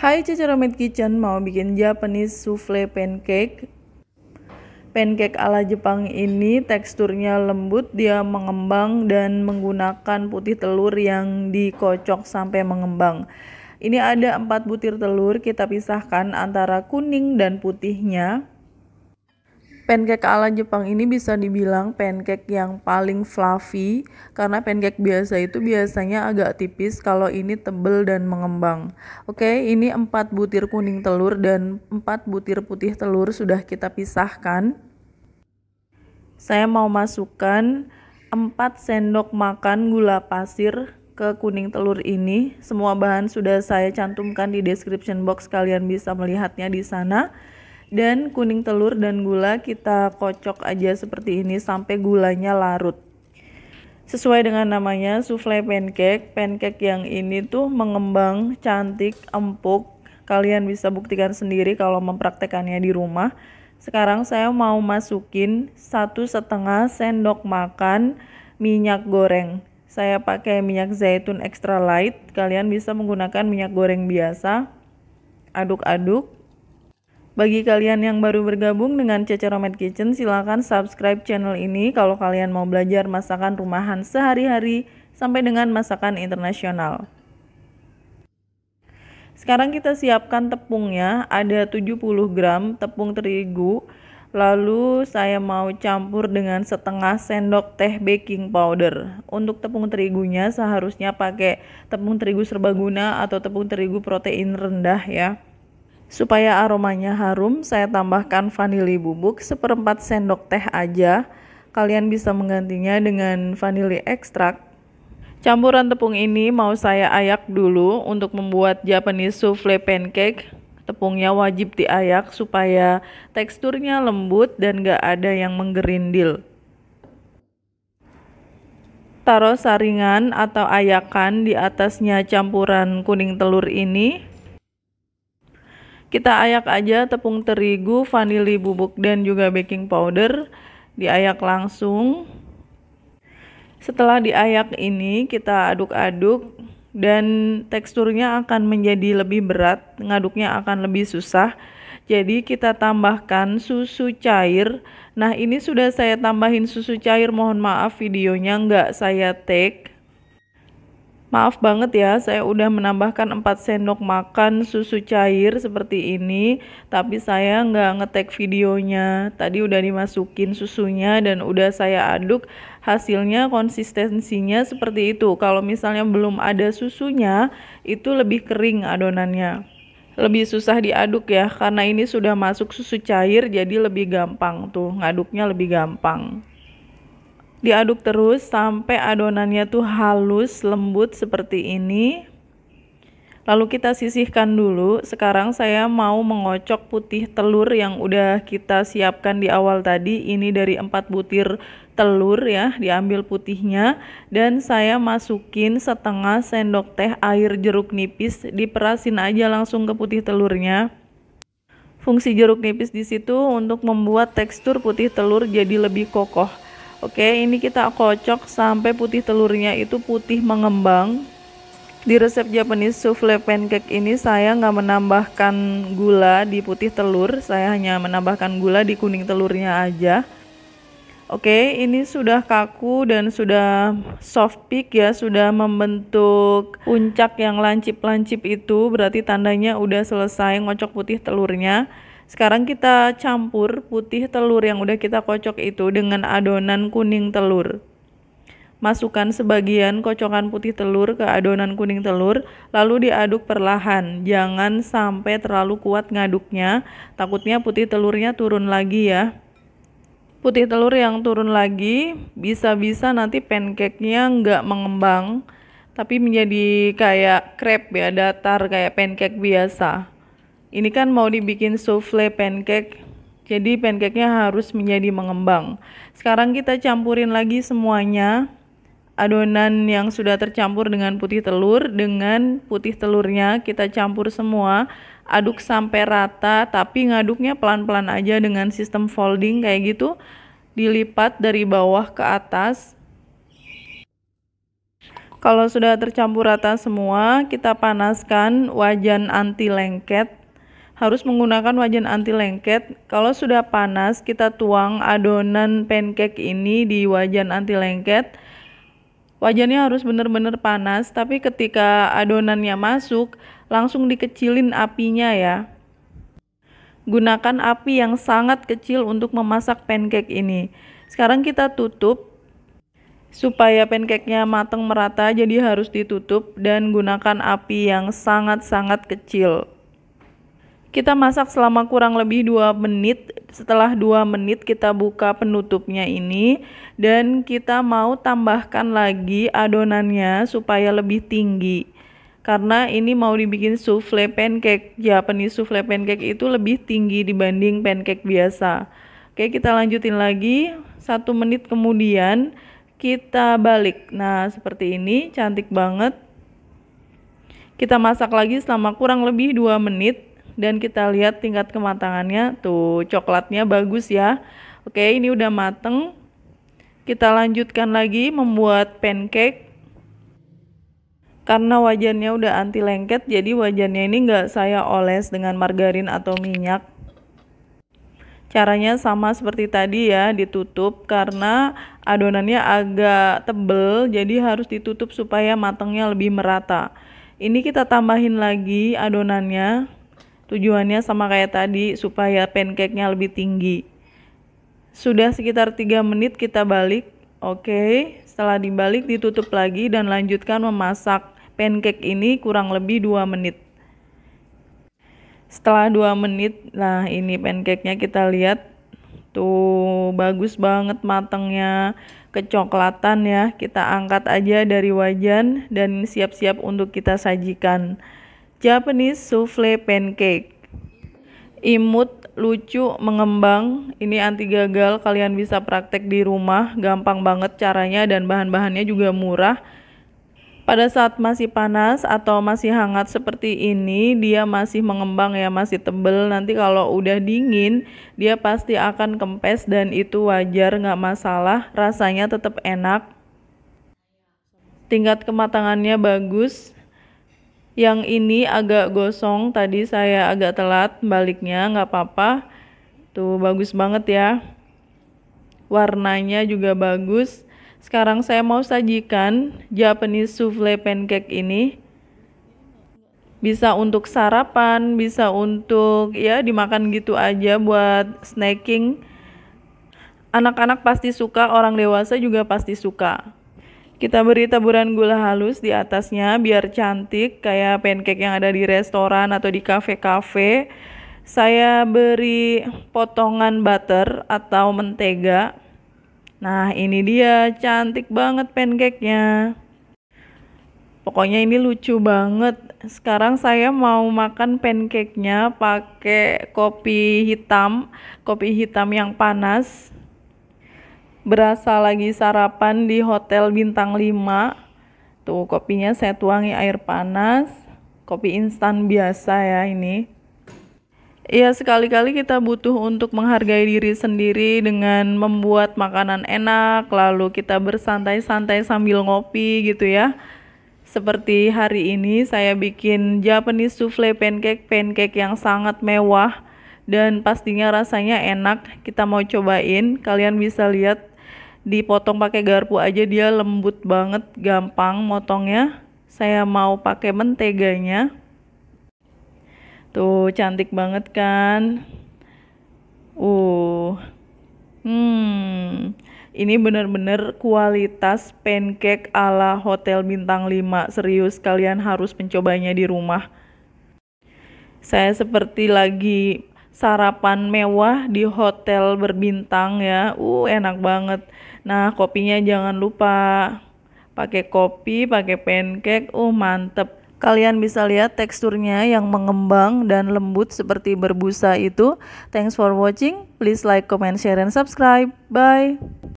Hai Ceceromit Kitchen, mau bikin Japanese souffle pancake. Pancake ala Jepang ini teksturnya lembut, dia mengembang dan menggunakan putih telur yang dikocok sampai mengembang. Ini ada 4 butir telur, kita pisahkan antara kuning dan putihnya pancake ala Jepang ini bisa dibilang pancake yang paling fluffy karena pancake biasa itu biasanya agak tipis kalau ini tebel dan mengembang. Oke, ini 4 butir kuning telur dan 4 butir putih telur sudah kita pisahkan. Saya mau masukkan 4 sendok makan gula pasir ke kuning telur ini. Semua bahan sudah saya cantumkan di description box, kalian bisa melihatnya di sana dan kuning telur dan gula kita kocok aja seperti ini sampai gulanya larut. Sesuai dengan namanya souffle pancake, pancake yang ini tuh mengembang, cantik, empuk. Kalian bisa buktikan sendiri kalau mempraktekannya di rumah. Sekarang saya mau masukin satu setengah sendok makan minyak goreng. Saya pakai minyak zaitun extra light. Kalian bisa menggunakan minyak goreng biasa. Aduk-aduk bagi kalian yang baru bergabung dengan Romet Kitchen, silakan subscribe channel ini kalau kalian mau belajar masakan rumahan sehari-hari sampai dengan masakan internasional. Sekarang kita siapkan tepungnya, ada 70 gram tepung terigu, lalu saya mau campur dengan setengah sendok teh baking powder. Untuk tepung terigunya seharusnya pakai tepung terigu serbaguna atau tepung terigu protein rendah ya. Supaya aromanya harum, saya tambahkan vanili bubuk seperempat sendok teh aja. Kalian bisa menggantinya dengan vanili ekstrak. Campuran tepung ini mau saya ayak dulu untuk membuat Japanese souffle pancake. Tepungnya wajib diayak supaya teksturnya lembut dan gak ada yang menggerindil. Taruh saringan atau ayakan di atasnya campuran kuning telur ini kita ayak aja tepung terigu, vanili bubuk dan juga baking powder. Diayak langsung. Setelah diayak ini kita aduk-aduk dan teksturnya akan menjadi lebih berat, ngaduknya akan lebih susah. Jadi kita tambahkan susu cair. Nah ini sudah saya tambahin susu cair, mohon maaf videonya nggak saya take Maaf banget ya, saya udah menambahkan 4 sendok makan susu cair seperti ini, tapi saya nggak ngetek videonya. Tadi udah dimasukin susunya dan udah saya aduk, hasilnya konsistensinya seperti itu. Kalau misalnya belum ada susunya, itu lebih kering adonannya. Lebih susah diaduk ya, karena ini sudah masuk susu cair jadi lebih gampang tuh, ngaduknya lebih gampang. Diaduk terus sampai adonannya tuh halus, lembut seperti ini. Lalu kita sisihkan dulu. Sekarang saya mau mengocok putih telur yang udah kita siapkan di awal tadi. Ini dari 4 butir telur ya, diambil putihnya dan saya masukin setengah sendok teh air jeruk nipis, diperasin aja langsung ke putih telurnya. Fungsi jeruk nipis disitu untuk membuat tekstur putih telur jadi lebih kokoh. Oke, ini kita kocok sampai putih telurnya itu putih mengembang. Di resep Japanese souffle pancake ini saya nggak menambahkan gula di putih telur, saya hanya menambahkan gula di kuning telurnya aja. Oke, ini sudah kaku dan sudah soft peak ya, sudah membentuk puncak yang lancip-lancip itu, berarti tandanya udah selesai ngocok putih telurnya. Sekarang kita campur putih telur yang udah kita kocok itu dengan adonan kuning telur. Masukkan sebagian kocokan putih telur ke adonan kuning telur, lalu diaduk perlahan. Jangan sampai terlalu kuat ngaduknya, takutnya putih telurnya turun lagi ya putih telur yang turun lagi bisa-bisa nanti pancake-nya nggak mengembang tapi menjadi kayak crepe ya datar kayak pancake biasa ini kan mau dibikin souffle pancake jadi pancake-nya harus menjadi mengembang sekarang kita campurin lagi semuanya adonan yang sudah tercampur dengan putih telur dengan putih telurnya kita campur semua aduk sampai rata tapi ngaduknya pelan-pelan aja dengan sistem folding kayak gitu dilipat dari bawah ke atas kalau sudah tercampur rata semua kita panaskan wajan anti lengket harus menggunakan wajan anti lengket. Kalau sudah panas, kita tuang adonan pancake ini di wajan anti lengket. Wajannya harus benar-benar panas, tapi ketika adonannya masuk, langsung dikecilin apinya ya. Gunakan api yang sangat kecil untuk memasak pancake ini. Sekarang kita tutup supaya pancake-nya matang merata jadi harus ditutup dan gunakan api yang sangat-sangat kecil. Kita masak selama kurang lebih 2 menit. Setelah 2 menit kita buka penutupnya ini dan kita mau tambahkan lagi adonannya supaya lebih tinggi. Karena ini mau dibikin souffle pancake. Japanese souffle pancake itu lebih tinggi dibanding pancake biasa. Oke, kita lanjutin lagi. Satu menit kemudian kita balik. Nah, seperti ini cantik banget. Kita masak lagi selama kurang lebih 2 menit dan kita lihat tingkat kematangannya tuh coklatnya bagus ya oke ini udah mateng kita lanjutkan lagi membuat pancake karena wajannya udah anti lengket jadi wajannya ini nggak saya oles dengan margarin atau minyak caranya sama seperti tadi ya ditutup karena adonannya agak tebel jadi harus ditutup supaya matangnya lebih merata ini kita tambahin lagi adonannya Tujuannya sama kayak tadi supaya pancake-nya lebih tinggi. Sudah sekitar 3 menit kita balik. Oke, setelah dibalik ditutup lagi dan lanjutkan memasak pancake ini kurang lebih 2 menit. Setelah 2 menit, nah ini pancake-nya kita lihat. Tuh, bagus banget matangnya, kecoklatan ya. Kita angkat aja dari wajan dan siap-siap untuk kita sajikan. Japanese souffle pancake. Imut, lucu, mengembang. Ini anti gagal, kalian bisa praktek di rumah, gampang banget caranya dan bahan-bahannya juga murah. Pada saat masih panas atau masih hangat seperti ini, dia masih mengembang ya, masih tebel. Nanti kalau udah dingin, dia pasti akan kempes dan itu wajar, nggak masalah. Rasanya tetap enak. Tingkat kematangannya bagus, yang ini agak gosong tadi saya agak telat baliknya nggak apa-apa tuh bagus banget ya warnanya juga bagus sekarang saya mau sajikan Japanese souffle pancake ini bisa untuk sarapan, bisa untuk ya dimakan gitu aja buat snacking. Anak-anak pasti suka, orang dewasa juga pasti suka. Kita beri taburan gula halus di atasnya biar cantik kayak pancake yang ada di restoran atau di kafe-kafe. Saya beri potongan butter atau mentega. Nah, ini dia cantik banget pancake-nya. Pokoknya ini lucu banget. Sekarang saya mau makan pancake-nya pakai kopi hitam, kopi hitam yang panas berasa lagi sarapan di hotel bintang 5 tuh kopinya saya tuangi air panas kopi instan biasa ya ini Iya sekali-kali kita butuh untuk menghargai diri sendiri dengan membuat makanan enak lalu kita bersantai-santai sambil ngopi gitu ya seperti hari ini saya bikin Japanese souffle pancake pancake yang sangat mewah dan pastinya rasanya enak kita mau cobain kalian bisa lihat dipotong pakai garpu aja dia lembut banget gampang motongnya saya mau pakai menteganya tuh cantik banget kan uh hmm ini bener-bener kualitas pancake ala hotel bintang 5 serius kalian harus mencobanya di rumah saya seperti lagi sarapan mewah di hotel berbintang ya. Uh, enak banget. Nah, kopinya jangan lupa pakai kopi, pakai pancake. Uh, mantep. Kalian bisa lihat teksturnya yang mengembang dan lembut seperti berbusa itu. Thanks for watching. Please like, comment, share, and subscribe. Bye.